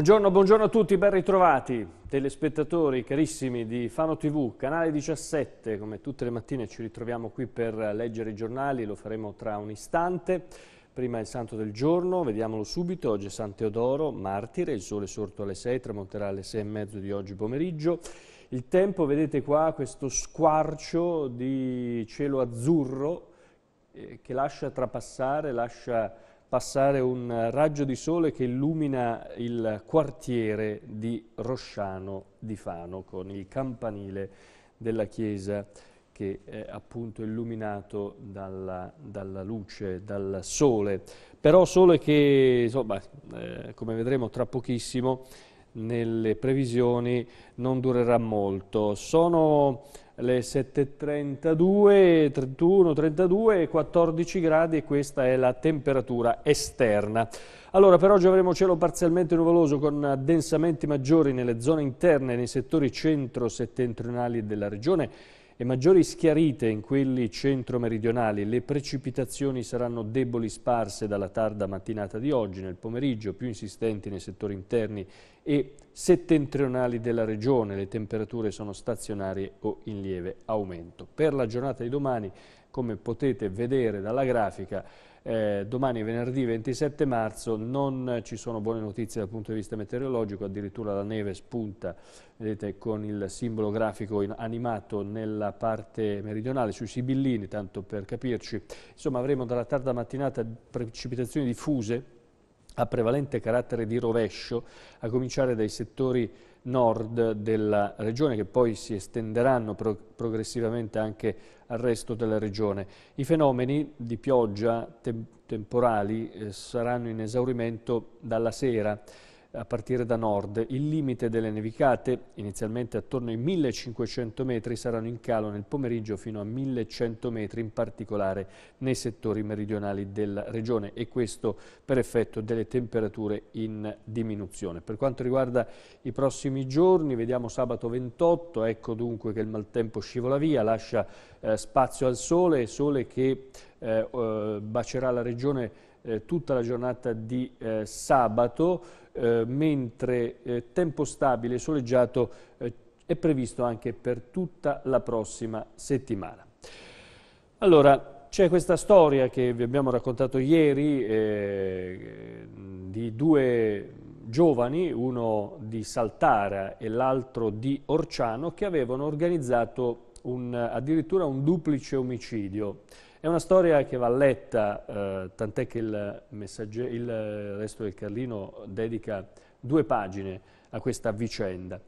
Buongiorno, buongiorno, a tutti, ben ritrovati telespettatori carissimi di Fano TV, canale 17, come tutte le mattine ci ritroviamo qui per leggere i giornali, lo faremo tra un istante. Prima il santo del giorno, vediamolo subito, oggi è San Teodoro, martire, il sole sorto alle 6, tramonterà alle 6 e mezzo di oggi pomeriggio. Il tempo, vedete qua, questo squarcio di cielo azzurro eh, che lascia trapassare, lascia passare un raggio di sole che illumina il quartiere di Rosciano di Fano con il campanile della chiesa che è appunto illuminato dalla, dalla luce, dal sole. Però sole che, insomma, eh, come vedremo tra pochissimo, nelle previsioni non durerà molto. Sono le 7.32, 31, 32, 14 gradi e questa è la temperatura esterna. Allora, per oggi avremo cielo parzialmente nuvoloso con addensamenti maggiori nelle zone interne e nei settori centro-settentrionali della regione le maggiori schiarite in quelli centro-meridionali, le precipitazioni saranno deboli sparse dalla tarda mattinata di oggi, nel pomeriggio più insistenti nei settori interni e settentrionali della regione, le temperature sono stazionarie o in lieve aumento. Per la giornata di domani, come potete vedere dalla grafica, eh, domani venerdì 27 marzo non ci sono buone notizie dal punto di vista meteorologico, addirittura la neve spunta, vedete con il simbolo grafico in, animato nella parte meridionale sui Sibillini, tanto per capirci. Insomma avremo dalla tarda mattinata precipitazioni diffuse a prevalente carattere di rovescio, a cominciare dai settori nord della regione che poi si estenderanno pro progressivamente anche al resto della regione. I fenomeni di pioggia te temporali eh, saranno in esaurimento dalla sera a partire da nord. Il limite delle nevicate, inizialmente attorno ai 1500 metri, saranno in calo nel pomeriggio fino a 1100 metri, in particolare nei settori meridionali della regione e questo per effetto delle temperature in diminuzione. Per quanto riguarda i prossimi giorni, vediamo sabato 28, ecco dunque che il maltempo scivola via, lascia eh, spazio al sole, sole che eh, eh, bacerà la regione eh, tutta la giornata di eh, sabato, eh, mentre eh, tempo stabile e soleggiato eh, è previsto anche per tutta la prossima settimana. Allora, c'è questa storia che vi abbiamo raccontato ieri eh, di due giovani, uno di Saltara e l'altro di Orciano, che avevano organizzato un, addirittura un duplice omicidio. È una storia che va letta, eh, tant'è che il, il resto del Carlino dedica due pagine a questa vicenda.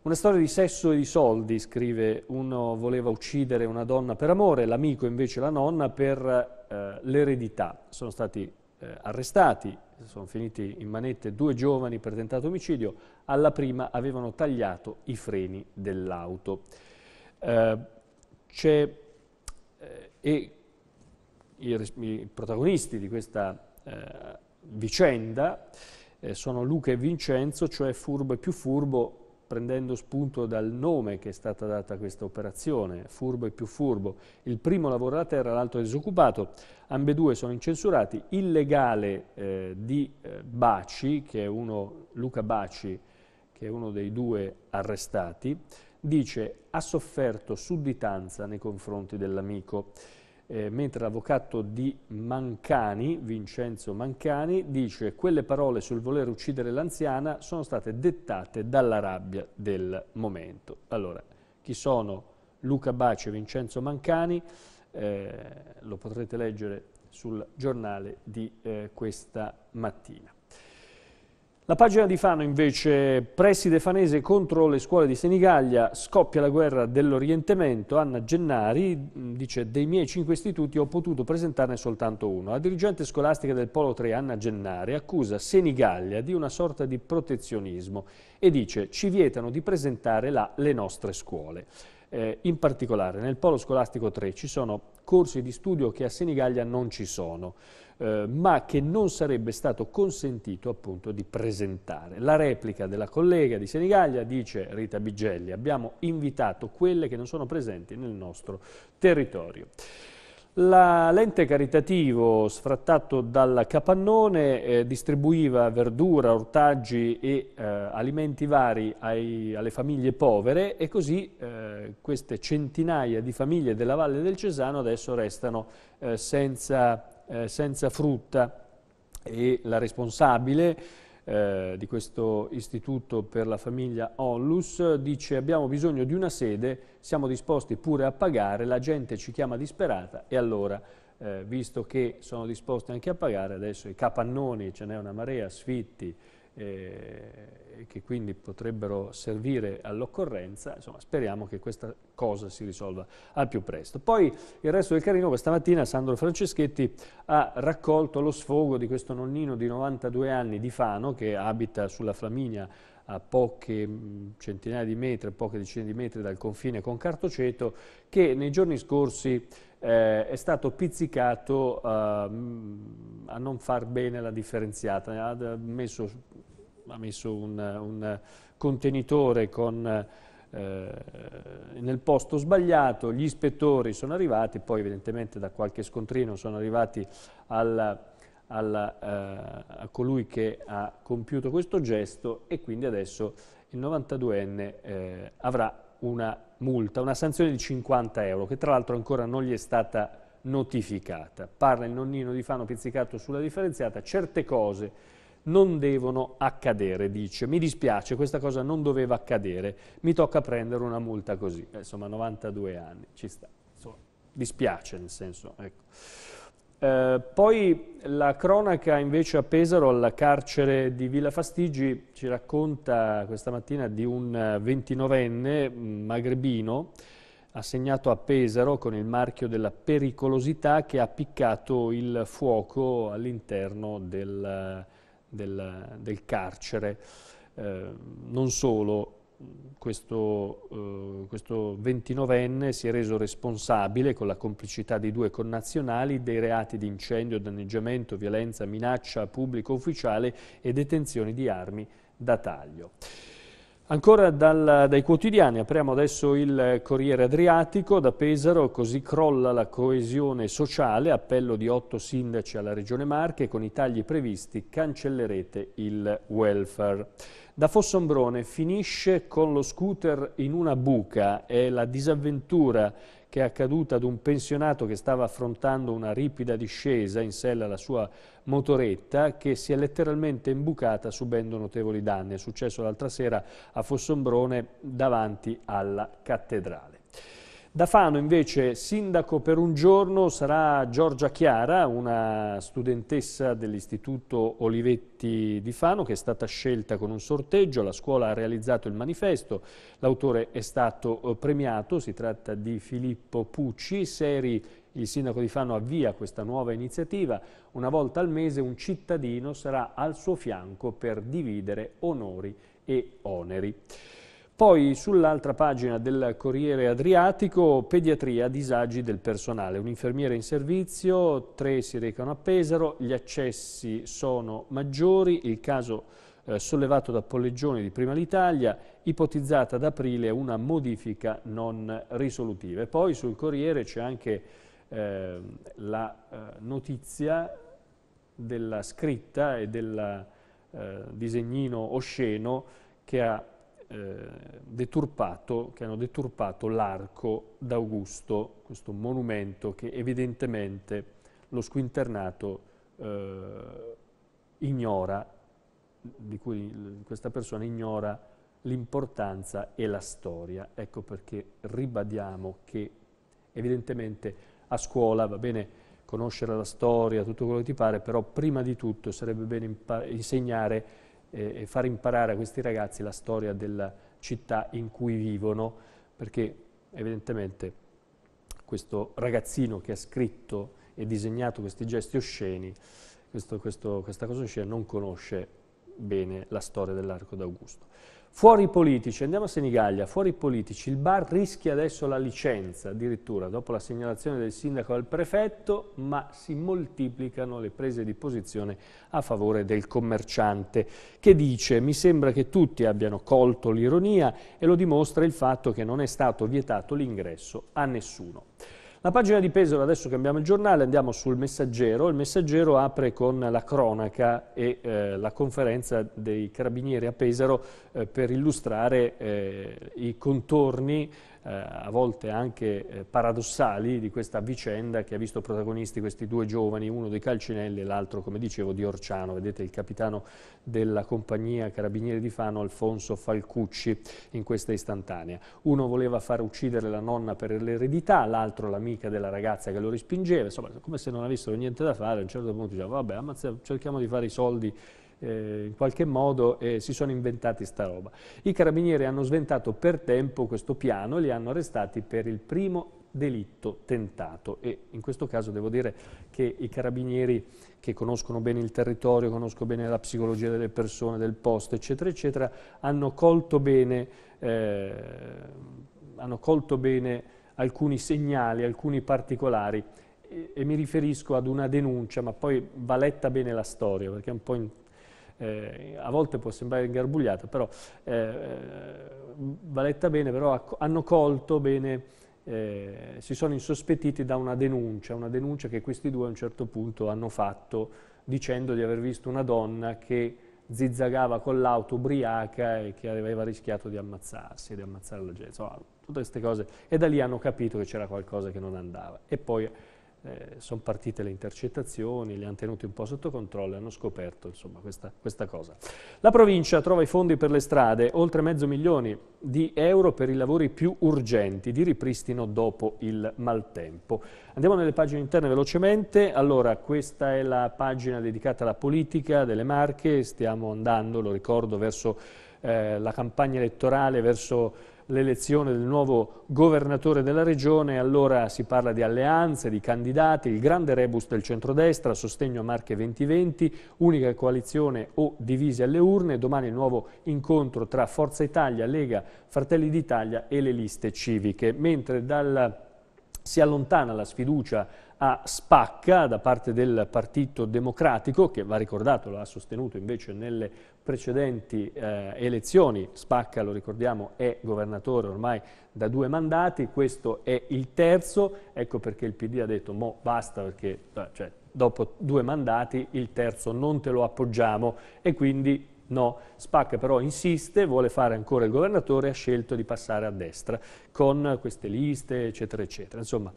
Una storia di sesso e di soldi, scrive, uno voleva uccidere una donna per amore, l'amico invece la nonna per eh, l'eredità. Sono stati eh, arrestati, sono finiti in manette due giovani per tentato omicidio, alla prima avevano tagliato i freni dell'auto. Eh, eh e i, i protagonisti di questa eh, vicenda eh, sono Luca e Vincenzo, cioè furbo e più furbo, prendendo spunto dal nome che è stata data a questa operazione, furbo e più furbo. Il primo lavora la terra, l'altro è disoccupato, ambedue sono incensurati. Il legale eh, di eh, Baci, che è uno, Luca Baci, che è uno dei due arrestati, dice ha sofferto sudditanza nei confronti dell'amico eh, mentre l'avvocato di Mancani, Vincenzo Mancani, dice quelle parole sul voler uccidere l'anziana sono state dettate dalla rabbia del momento. Allora, chi sono Luca Baci e Vincenzo Mancani? Eh, lo potrete leggere sul giornale di eh, questa mattina. La pagina di Fano invece, preside fanese contro le scuole di Senigallia, scoppia la guerra dell'orientamento, Anna Gennari mm, dice dei miei cinque istituti ho potuto presentarne soltanto uno. La dirigente scolastica del Polo 3, Anna Gennari, accusa Senigallia di una sorta di protezionismo e dice ci vietano di presentare là le nostre scuole. Eh, in particolare nel Polo Scolastico 3 ci sono corsi di studio che a Senigallia non ci sono. Eh, ma che non sarebbe stato consentito appunto di presentare. La replica della collega di Senigallia dice Rita Bigelli, abbiamo invitato quelle che non sono presenti nel nostro territorio. L'ente caritativo sfrattato dal capannone eh, distribuiva verdura, ortaggi e eh, alimenti vari ai, alle famiglie povere e così eh, queste centinaia di famiglie della Valle del Cesano adesso restano eh, senza eh, senza frutta e la responsabile eh, di questo istituto per la famiglia Onlus dice abbiamo bisogno di una sede, siamo disposti pure a pagare, la gente ci chiama disperata e allora eh, visto che sono disposti anche a pagare adesso i capannoni, ce n'è una marea, sfitti, eh, e che quindi potrebbero servire all'occorrenza, insomma speriamo che questa cosa si risolva al più presto. Poi il resto del carino, questa mattina Sandro Franceschetti ha raccolto lo sfogo di questo nonnino di 92 anni di Fano che abita sulla Flaminia a poche mm, centinaia di metri, poche decine di metri dal confine con Cartoceto, che nei giorni scorsi eh, è stato pizzicato eh, a non far bene la differenziata, ha messo, ha messo un, un, contenitore con, eh, nel posto sbagliato, gli ispettori sono arrivati, poi evidentemente da qualche scontrino sono arrivati al, al, eh, a colui che ha compiuto questo gesto e quindi adesso il 92enne eh, avrà una multa, una sanzione di 50 euro, che tra l'altro ancora non gli è stata notificata. Parla il nonnino di Fano pizzicato sulla differenziata, certe cose non devono accadere, dice. Mi dispiace, questa cosa non doveva accadere, mi tocca prendere una multa così. Eh, insomma, 92 anni, ci sta. Insomma, dispiace nel senso, ecco. Eh, poi la cronaca invece a Pesaro, al carcere di Villa Fastigi, ci racconta questa mattina di un 29enne eh, mm, magrebino assegnato a Pesaro con il marchio della pericolosità che ha piccato il fuoco all'interno del, eh, del, del, carcere. Eh, non solo, questo, eh, questo 29enne si è reso responsabile, con la complicità di due connazionali, dei reati di incendio, danneggiamento, violenza, minaccia a pubblico ufficiale e detenzione di armi da taglio. Ancora dal, dai quotidiani apriamo adesso il Corriere Adriatico, da Pesaro così crolla la coesione sociale, appello di otto sindaci alla Regione Marche, con i tagli previsti cancellerete il welfare. Da Fossombrone finisce con lo scooter in una buca, è la disavventura che è accaduta ad un pensionato che stava affrontando una ripida discesa in sella alla sua motoretta che si è letteralmente imbucata subendo notevoli danni. È successo l'altra sera a Fossombrone davanti alla cattedrale. Da Fano invece sindaco per un giorno sarà Giorgia Chiara, una studentessa dell'Istituto Olivetti di Fano che è stata scelta con un sorteggio, la scuola ha realizzato il manifesto, l'autore è stato eh, premiato, si tratta di Filippo Pucci, seri il sindaco di Fano avvia questa nuova iniziativa, una volta al mese un cittadino sarà al suo fianco per dividere onori e oneri. Poi sull'altra pagina del Corriere Adriatico, pediatria, disagi del personale, un'infermiera in servizio, tre si recano a Pesaro, gli accessi sono maggiori, il caso eh, sollevato da Polleggioni di Prima l'Italia, ipotizzata ad aprile una modifica non risolutiva. E poi sul Corriere c'è anche eh, la eh, notizia della scritta e del eh, disegnino osceno che ha eh, deturpato, che hanno deturpato l'arco d'Augusto, questo monumento che evidentemente lo squinternato eh, ignora, di cui questa persona ignora l'importanza e la storia. Ecco perché ribadiamo che evidentemente a scuola va bene conoscere la storia, tutto quello che ti pare, però prima di tutto sarebbe bene insegnare e far imparare a questi ragazzi la storia della città in cui vivono, perché evidentemente questo ragazzino che ha scritto e disegnato questi gesti osceni, questo, questo, questa cosa oscena, non conosce bene la storia dell'Arco d'Augusto. Fuori i politici, andiamo a Senigallia, fuori i politici, il bar rischia adesso la licenza addirittura dopo la segnalazione del sindaco al prefetto, ma si moltiplicano le prese di posizione a favore del commerciante che dice mi sembra che tutti abbiano colto l'ironia e lo dimostra il fatto che non è stato vietato l'ingresso a nessuno. La pagina di Pesaro, adesso cambiamo il giornale, andiamo sul messaggero. Il messaggero apre con la cronaca e eh, la conferenza dei carabinieri a Pesaro eh, per illustrare eh, i contorni eh, a volte anche eh, paradossali di questa vicenda che ha visto protagonisti questi due giovani, uno dei Calcinelli e l'altro, come dicevo, di Orciano. Vedete il capitano della compagnia Carabinieri di Fano, Alfonso Falcucci, in questa istantanea. Uno voleva far uccidere la nonna per l'eredità, l'altro l'amica della ragazza che lo rispingeva, insomma, come se non avessero niente da fare, a un certo punto diceva, vabbè, cerchiamo di fare i soldi eh, in qualche modo eh, si sono inventati sta roba. I carabinieri hanno sventato per tempo questo piano, e li hanno arrestati per il primo delitto tentato e in questo caso devo dire che i carabinieri che conoscono bene il territorio, conoscono bene la psicologia delle persone, del posto eccetera eccetera hanno colto bene, eh, hanno colto bene alcuni segnali, alcuni particolari e, e mi riferisco ad una denuncia ma poi va letta bene la storia perché è un po' in, eh, a volte può sembrare ingarbugliata, però eh, eh, valetta bene, però hanno colto bene eh, si sono insospettiti da una denuncia, una denuncia che questi due a un certo punto hanno fatto dicendo di aver visto una donna che zizzagava con l'auto ubriaca e che aveva rischiato di ammazzarsi, di ammazzare la gente, insomma, tutte queste cose. E da lì hanno capito che c'era qualcosa che non andava. E poi eh, sono partite le intercettazioni, li hanno tenuti un po' sotto controllo e hanno scoperto insomma, questa, questa cosa. La provincia trova i fondi per le strade, oltre mezzo milione di euro per i lavori più urgenti di ripristino dopo il maltempo. Andiamo nelle pagine interne velocemente, allora questa è la pagina dedicata alla politica delle Marche, stiamo andando, lo ricordo, verso eh, la campagna elettorale, verso l'elezione del nuovo governatore della regione, allora si parla di alleanze, di candidati, il grande rebus del centrodestra, sostegno a Marche 2020, unica coalizione o divisi alle urne, domani il nuovo incontro tra Forza Italia, Lega, Fratelli d'Italia e le liste civiche, mentre dal si allontana la sfiducia a Spacca da parte del Partito Democratico, che va ricordato, lo ha sostenuto invece nelle precedenti eh, elezioni. Spacca, lo ricordiamo, è governatore ormai da due mandati, questo è il terzo, ecco perché il PD ha detto mo basta perché eh, cioè, dopo due mandati il terzo non te lo appoggiamo e quindi No, Spacca però insiste, vuole fare ancora il governatore, ha scelto di passare a destra con queste liste, eccetera, eccetera. Insomma,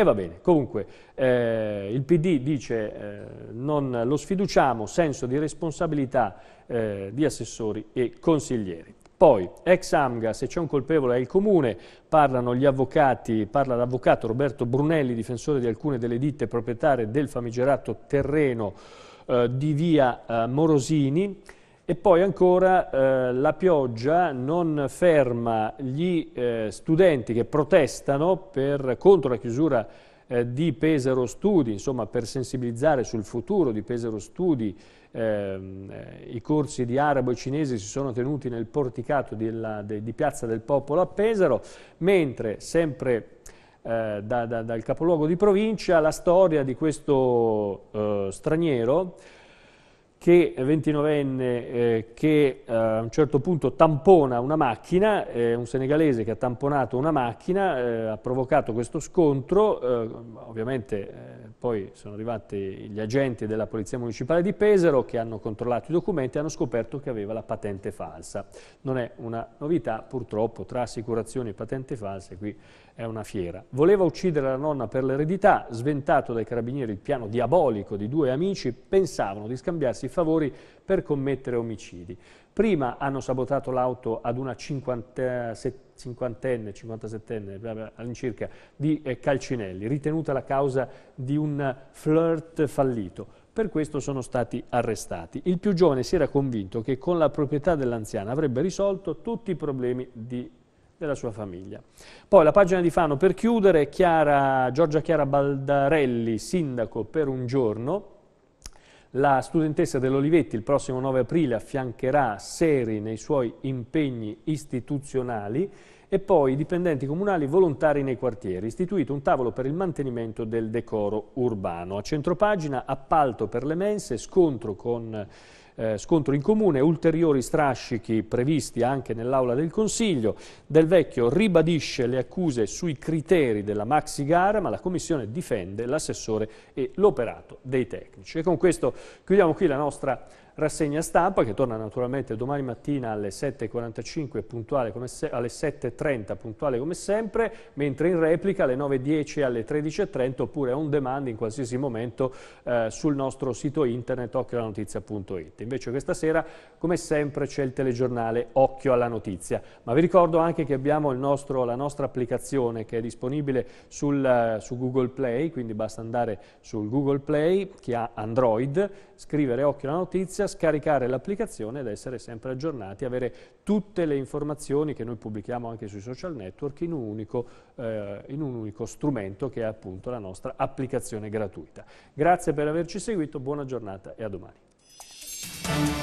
e va bene, comunque eh, il PD dice eh, non lo sfiduciamo, senso di responsabilità eh, di assessori e consiglieri. Poi, ex AMGA, se c'è un colpevole è il Comune, parlano gli avvocati, parla l'avvocato Roberto Brunelli, difensore di alcune delle ditte proprietarie del famigerato terreno eh, di via eh, Morosini, e poi ancora eh, la pioggia non ferma gli eh, studenti che protestano per, contro la chiusura eh, di Pesaro Studi, insomma per sensibilizzare sul futuro di Pesaro Studi. Ehm, eh, I corsi di arabo e cinese si sono tenuti nel porticato di, la, de, di Piazza del Popolo a Pesaro, mentre sempre eh, da, da, dal capoluogo di provincia la storia di questo eh, straniero che è 29enne eh, che eh, a un certo punto tampona una macchina, eh, un senegalese che ha tamponato una macchina, eh, ha provocato questo scontro, eh, ovviamente eh, poi sono arrivati gli agenti della Polizia Municipale di Pesaro che hanno controllato i documenti e hanno scoperto che aveva la patente falsa. Non è una novità purtroppo tra assicurazioni e patente false, qui è una fiera. Voleva uccidere la nonna per l'eredità, sventato dai carabinieri il piano diabolico di due amici, pensavano di scambiarsi i favori per commettere omicidi. Prima hanno sabotato l'auto ad una cinquantenne, cinquantasettenne all'incirca, di eh, Calcinelli, ritenuta la causa di un flirt fallito per questo sono stati arrestati. Il più giovane si era convinto che con la proprietà dell'anziana avrebbe risolto tutti i problemi di della sua famiglia. Poi la pagina di Fano per chiudere, Chiara, Giorgia Chiara Baldarelli, sindaco per un giorno, la studentessa dell'Olivetti il prossimo 9 aprile affiancherà Seri nei suoi impegni istituzionali e poi i dipendenti comunali volontari nei quartieri, istituito un tavolo per il mantenimento del decoro urbano. A centropagina appalto per le mense, scontro con eh, scontro in comune, ulteriori strascichi previsti anche nell'aula del Consiglio. Del Vecchio ribadisce le accuse sui criteri della maxi gara, ma la Commissione difende l'assessore e l'operato dei tecnici. E con questo chiudiamo qui la nostra rassegna stampa che torna naturalmente domani mattina alle 7.45 puntuale come se, alle 7.30 puntuale come sempre, mentre in replica alle 9.10 alle 13.30 oppure on demand in qualsiasi momento eh, sul nostro sito internet occhioalanotizia.it Invece questa sera come sempre c'è il telegiornale Occhio alla Notizia, ma vi ricordo anche che abbiamo nostro, la nostra applicazione che è disponibile sul, eh, su Google Play, quindi basta andare sul Google Play, chi ha Android, scrivere Occhio alla Notizia, scaricare l'applicazione ed essere sempre aggiornati, avere tutte le informazioni che noi pubblichiamo anche sui social network in un unico, eh, in un unico strumento che è appunto la nostra applicazione gratuita. Grazie per averci seguito, buona giornata e a domani.